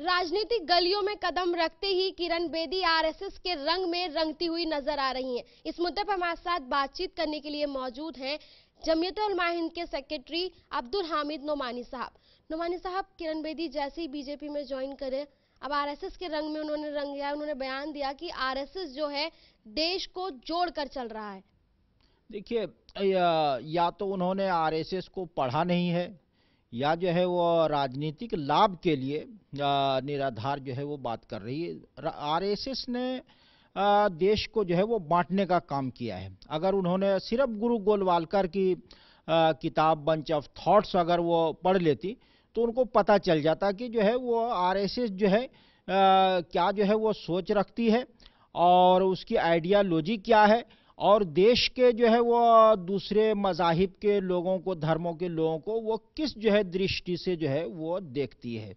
राजनीतिक गलियों में कदम रखते ही किरण बेदी आरएसएस के रंग में रंगती हुई नजर आ रही हैं। इस मुद्दे पर हमारे साथ बातचीत करने के लिए मौजूद हैं जमीयत हिंद के सेक्रेटरी अब्दुल हामिद नोमानी साहब नोमानी साहब किरण बेदी जैसे ही बीजेपी में ज्वाइन करे अब आरएसएस के रंग में उन्होंने रंग दिया उन्होंने बयान दिया कि आरएसएस जो है देश को जोड़कर चल रहा है देखिए या, या तो उन्होंने आरएसएस को पढ़ा नहीं है या जो है वो राजनीतिक लाभ के लिए निराधार जो है वो बात कर रही है आरएसएस ने देश को जो है वो बांटने का काम किया है अगर उन्होंने सिर्फ गुरु गोलवालकर की किताब बंच ऑफ थॉट्स अगर वो पढ़ लेती तो उनको पता चल जाता कि जो है वो आरएसएस जो है क्या जो है वो सोच रखती है और उसकी आइडियालॉजी क्या है और देश के जो है वो दूसरे मजाहिब के लोगों को धर्मों के लोगों को वो किस जो है दृष्टि से जो है वो देखती है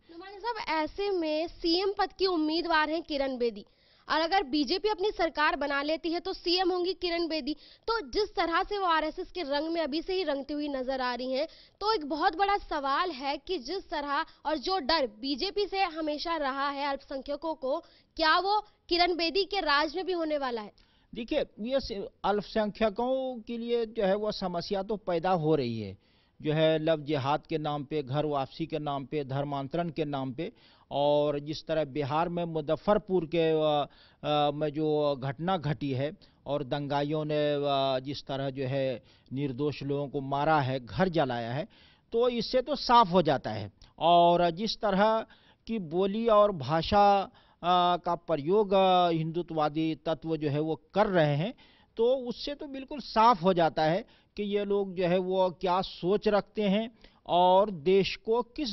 सब ऐसे में सीएम पद की उम्मीदवार हैं किरण बेदी और अगर बीजेपी अपनी सरकार बना लेती है तो सीएम होंगी किरण बेदी तो जिस तरह से वो आरएसएस के रंग में अभी से ही रंगती हुई नजर आ रही हैं तो एक बहुत बड़ा सवाल है कि जिस तरह और जो डर बीजेपी से हमेशा रहा है अल्पसंख्यकों को क्या वो किरण बेदी के राज में भी होने वाला है देखिए ये अल्पसंख्यकों के लिए जो है वह समस्या तो पैदा हो रही है जो है लव जिहाद के नाम पे घर वापसी के नाम पे धर्मांतरण के नाम पे और जिस तरह बिहार में मुजफ्फरपुर के आ, आ, में जो घटना घटी है और दंगाइयों ने आ, जिस तरह जो है निर्दोष लोगों को मारा है घर जलाया है तो इससे तो साफ हो जाता है और जिस तरह की बोली और भाषा का प्रयोग हिंदुत्ववादी तत्व जो है वो कर रहे हैं तो उससे तो बिल्कुल साफ हो जाता है कि ये लोग जो है वो क्या सोच रखते हैं और देश को किस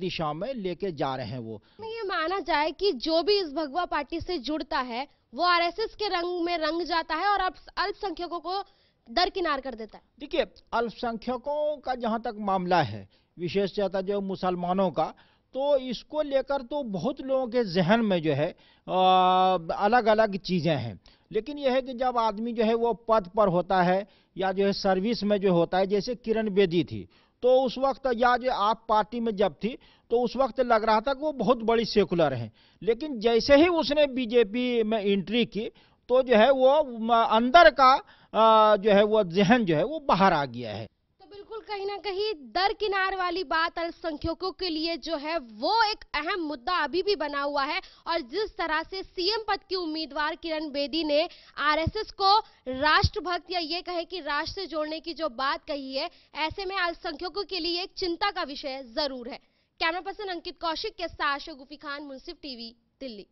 दिशा में लेके जा रहे हैं वो ये माना जाए कि जो भी इस भगवा पार्टी से जुड़ता है वो आरएसएस के रंग में रंग जाता है और अल्पसंख्यकों को दरकिनार कर देता है देखिए अल्पसंख्यकों का जहां तक मामला है विशेषतः जो मुसलमानों का तो इसको लेकर तो बहुत लोगों के जहन में जो है आ, अलग अलग चीज़ें हैं लेकिन यह है कि जब आदमी जो है वो पद पर होता है या जो है सर्विस में जो होता है जैसे किरण बेदी थी तो उस वक्त या जो आप पार्टी में जब थी तो उस वक्त लग रहा था कि वो बहुत बड़ी सेकुलर हैं लेकिन जैसे ही उसने बीजेपी में एंट्री की तो जो है वो अंदर का जो है वो जहन जो है वो बाहर आ गया है कहीं ना कहीं दरकिनार वाली बात अल्पसंख्यकों के लिए जो है वो एक अहम मुद्दा अभी भी बना हुआ है और जिस तरह से सीएम पद की उम्मीदवार किरण बेदी ने आरएसएस को राष्ट्रभक्त या ये कहे कि राष्ट्र से जोड़ने की जो बात कही है ऐसे में अल्पसंख्यकों के लिए एक चिंता का विषय जरूर है कैमरा पर्सन अंकित कौशिक के साथ गुफी खान मुंसिफ टीवी दिल्ली